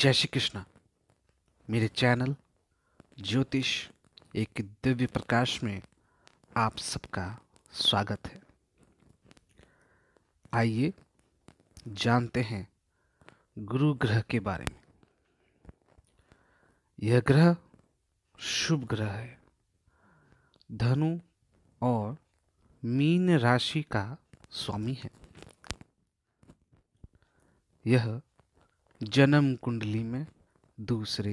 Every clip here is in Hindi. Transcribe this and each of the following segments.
जय श्री कृष्णा मेरे चैनल ज्योतिष एक दिव्य प्रकाश में आप सबका स्वागत है आइए जानते हैं गुरु ग्रह के बारे में यह ग्रह शुभ ग्रह है धनु और मीन राशि का स्वामी है यह जन्म कुंडली में दूसरे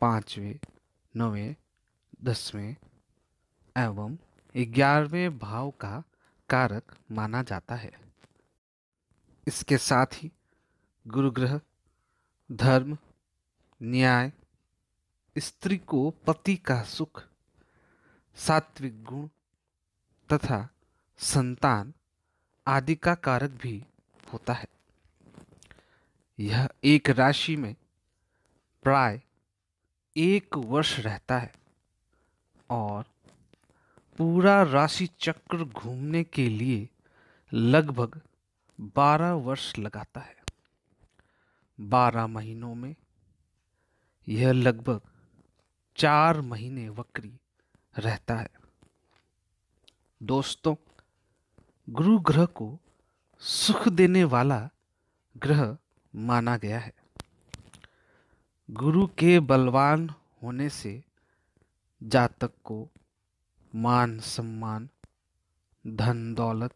पाँचवें नौवें दसवें एवं ग्यारहवें भाव का कारक माना जाता है इसके साथ ही गुरु ग्रह धर्म न्याय स्त्री को पति का सुख सात्विक गुण तथा संतान आदि का कारक भी होता है यह एक राशि में प्राय एक वर्ष रहता है और पूरा राशि चक्र घूमने के लिए लगभग बारह वर्ष लगाता है बारह महीनों में यह लगभग चार महीने वक्री रहता है दोस्तों गुरु ग्रह को सुख देने वाला ग्रह माना गया है गुरु के बलवान होने से जातक को मान सम्मान धन दौलत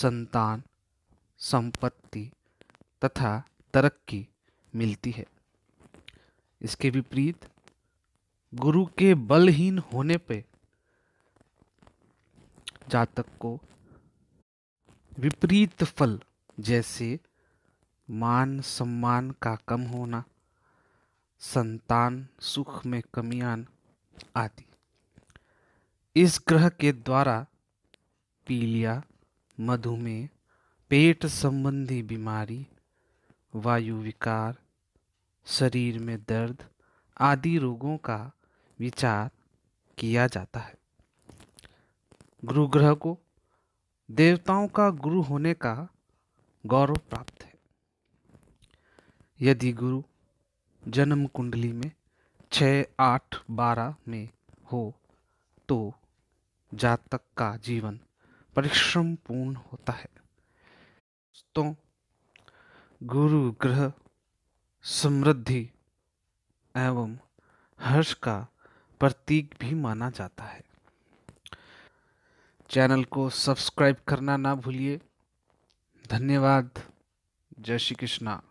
संतान संपत्ति तथा तरक्की मिलती है इसके विपरीत गुरु के बलहीन होने पे जातक को विपरीत फल जैसे मान सम्मान का कम होना संतान सुख में कमी आना आदि इस ग्रह के द्वारा पीलिया मधुमेह पेट संबंधी बीमारी वायु विकार शरीर में दर्द आदि रोगों का विचार किया जाता है गुरु ग्रह को देवताओं का गुरु होने का गौरव प्राप्त यदि गुरु जन्म कुंडली में छ आठ बारह में हो तो जातक का जीवन परिश्रम पूर्ण होता है तो गुरु ग्रह समृद्धि एवं हर्ष का प्रतीक भी माना जाता है चैनल को सब्सक्राइब करना ना भूलिए धन्यवाद जय श्री कृष्णा